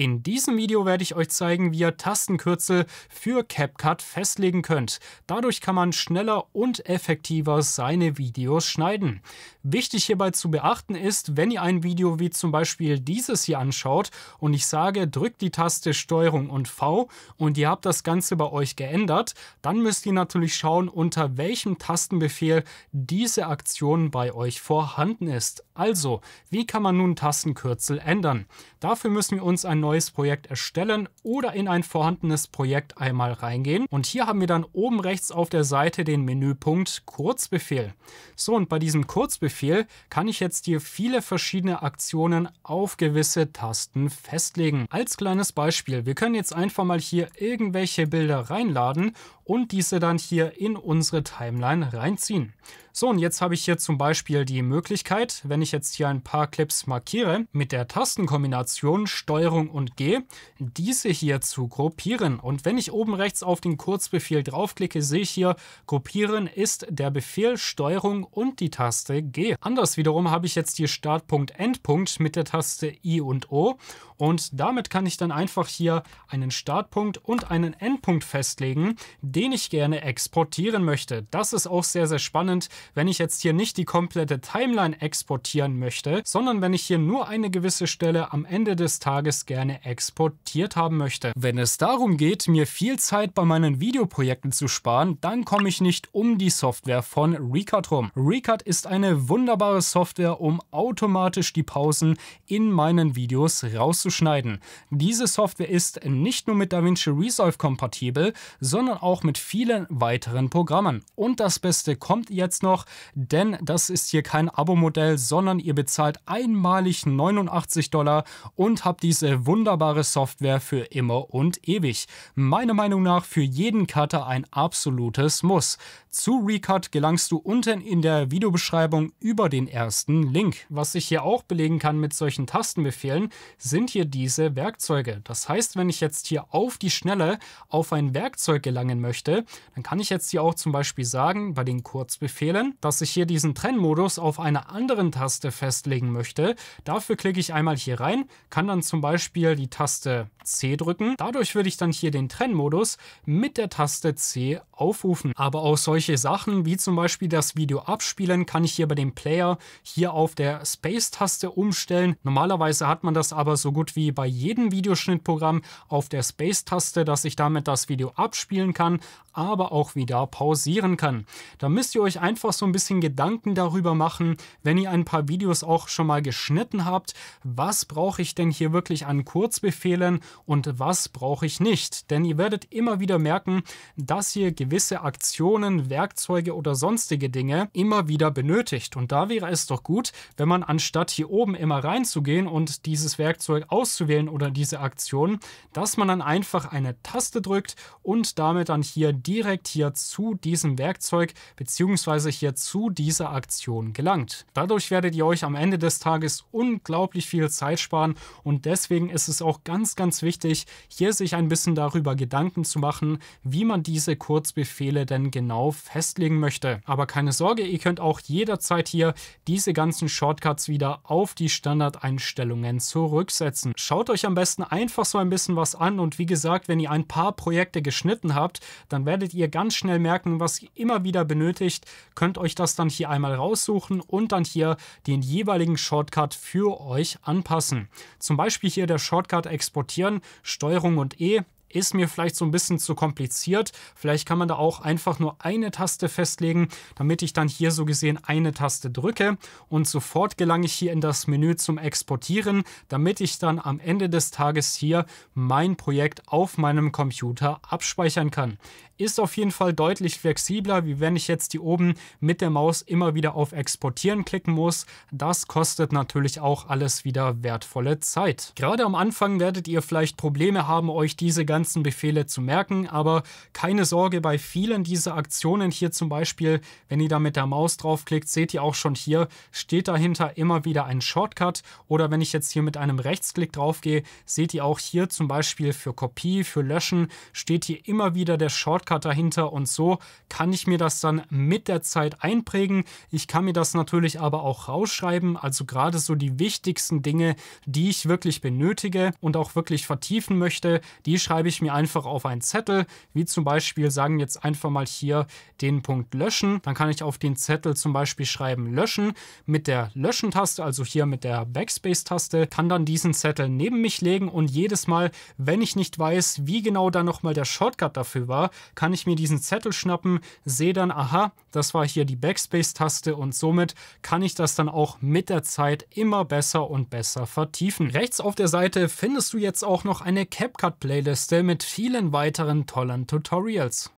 In diesem Video werde ich euch zeigen, wie ihr Tastenkürzel für CapCut festlegen könnt. Dadurch kann man schneller und effektiver seine Videos schneiden. Wichtig hierbei zu beachten ist, wenn ihr ein Video wie zum Beispiel dieses hier anschaut und ich sage, drückt die Taste STRG und V und ihr habt das Ganze bei euch geändert, dann müsst ihr natürlich schauen, unter welchem Tastenbefehl diese Aktion bei euch vorhanden ist. Also, wie kann man nun Tastenkürzel ändern? Dafür müssen wir uns ein neues Projekt erstellen oder in ein vorhandenes Projekt einmal reingehen. Und hier haben wir dann oben rechts auf der Seite den Menüpunkt Kurzbefehl. So, und bei diesem Kurzbefehl kann ich jetzt hier viele verschiedene Aktionen auf gewisse Tasten festlegen. Als kleines Beispiel, wir können jetzt einfach mal hier irgendwelche Bilder reinladen und diese dann hier in unsere Timeline reinziehen. So, und jetzt habe ich hier zum Beispiel die Möglichkeit, wenn ich jetzt hier ein paar Clips markiere, mit der Tastenkombination STRG und G, diese hier zu gruppieren. Und wenn ich oben rechts auf den Kurzbefehl draufklicke, sehe ich hier, gruppieren ist der Befehl STRG und die Taste G. Anders wiederum habe ich jetzt hier Startpunkt, Endpunkt mit der Taste I und O. Und damit kann ich dann einfach hier einen Startpunkt und einen Endpunkt festlegen, den den ich gerne exportieren möchte. Das ist auch sehr, sehr spannend, wenn ich jetzt hier nicht die komplette Timeline exportieren möchte, sondern wenn ich hier nur eine gewisse Stelle am Ende des Tages gerne exportiert haben möchte. Wenn es darum geht, mir viel Zeit bei meinen Videoprojekten zu sparen, dann komme ich nicht um die Software von Recut rum. Recut ist eine wunderbare Software, um automatisch die Pausen in meinen Videos rauszuschneiden. Diese Software ist nicht nur mit DaVinci Resolve kompatibel, sondern auch mit mit vielen weiteren Programmen. Und das Beste kommt jetzt noch, denn das ist hier kein Abo-Modell, sondern ihr bezahlt einmalig 89 Dollar und habt diese wunderbare Software für immer und ewig. Meiner Meinung nach für jeden Cutter ein absolutes Muss. Zu Recut gelangst du unten in der Videobeschreibung über den ersten Link. Was ich hier auch belegen kann mit solchen Tastenbefehlen, sind hier diese Werkzeuge. Das heißt, wenn ich jetzt hier auf die Schnelle auf ein Werkzeug gelangen möchte, möchte, dann kann ich jetzt hier auch zum Beispiel sagen, bei den Kurzbefehlen, dass ich hier diesen Trennmodus auf einer anderen Taste festlegen möchte. Dafür klicke ich einmal hier rein, kann dann zum Beispiel die Taste C drücken. Dadurch würde ich dann hier den Trennmodus mit der Taste C aufrufen. Aber auch solche Sachen wie zum Beispiel das Video abspielen kann ich hier bei dem Player hier auf der Space-Taste umstellen. Normalerweise hat man das aber so gut wie bei jedem Videoschnittprogramm auf der Space-Taste, dass ich damit das Video abspielen kann aber auch wieder pausieren kann. Da müsst ihr euch einfach so ein bisschen Gedanken darüber machen, wenn ihr ein paar Videos auch schon mal geschnitten habt, was brauche ich denn hier wirklich an Kurzbefehlen und was brauche ich nicht. Denn ihr werdet immer wieder merken, dass ihr gewisse Aktionen, Werkzeuge oder sonstige Dinge immer wieder benötigt. Und da wäre es doch gut, wenn man anstatt hier oben immer reinzugehen und dieses Werkzeug auszuwählen oder diese Aktion, dass man dann einfach eine Taste drückt und damit dann hier direkt hier zu diesem Werkzeug bzw. hier zu dieser Aktion gelangt. Dadurch werdet ihr euch am Ende des Tages unglaublich viel Zeit sparen und deswegen ist es auch ganz, ganz wichtig, hier sich ein bisschen darüber Gedanken zu machen, wie man diese Kurzbefehle denn genau festlegen möchte. Aber keine Sorge, ihr könnt auch jederzeit hier diese ganzen Shortcuts wieder auf die Standardeinstellungen zurücksetzen. Schaut euch am besten einfach so ein bisschen was an und wie gesagt, wenn ihr ein paar Projekte geschnitten habt, dann werdet werdet ihr ganz schnell merken, was ihr immer wieder benötigt. Könnt euch das dann hier einmal raussuchen und dann hier den jeweiligen Shortcut für euch anpassen. Zum Beispiel hier der Shortcut exportieren, Steuerung und E, ist mir vielleicht so ein bisschen zu kompliziert. Vielleicht kann man da auch einfach nur eine Taste festlegen, damit ich dann hier so gesehen eine Taste drücke und sofort gelange ich hier in das Menü zum Exportieren, damit ich dann am Ende des Tages hier mein Projekt auf meinem Computer abspeichern kann. Ist auf jeden Fall deutlich flexibler, wie wenn ich jetzt hier oben mit der Maus immer wieder auf Exportieren klicken muss. Das kostet natürlich auch alles wieder wertvolle Zeit. Gerade am Anfang werdet ihr vielleicht Probleme haben, euch diese ganzen ganzen Befehle zu merken, aber keine Sorge, bei vielen dieser Aktionen hier zum Beispiel, wenn ihr da mit der Maus draufklickt, seht ihr auch schon hier, steht dahinter immer wieder ein Shortcut oder wenn ich jetzt hier mit einem Rechtsklick draufgehe, seht ihr auch hier zum Beispiel für Kopie, für Löschen, steht hier immer wieder der Shortcut dahinter und so kann ich mir das dann mit der Zeit einprägen. Ich kann mir das natürlich aber auch rausschreiben, also gerade so die wichtigsten Dinge, die ich wirklich benötige und auch wirklich vertiefen möchte, die schreibe ich ich mir einfach auf einen Zettel, wie zum Beispiel sagen wir jetzt einfach mal hier den Punkt löschen. Dann kann ich auf den Zettel zum Beispiel schreiben löschen mit der Löschen-Taste, also hier mit der Backspace-Taste, kann dann diesen Zettel neben mich legen und jedes Mal, wenn ich nicht weiß, wie genau dann nochmal der Shortcut dafür war, kann ich mir diesen Zettel schnappen, sehe dann, aha, das war hier die Backspace-Taste und somit kann ich das dann auch mit der Zeit immer besser und besser vertiefen. Rechts auf der Seite findest du jetzt auch noch eine CapCut-Playliste, mit vielen weiteren tollen Tutorials.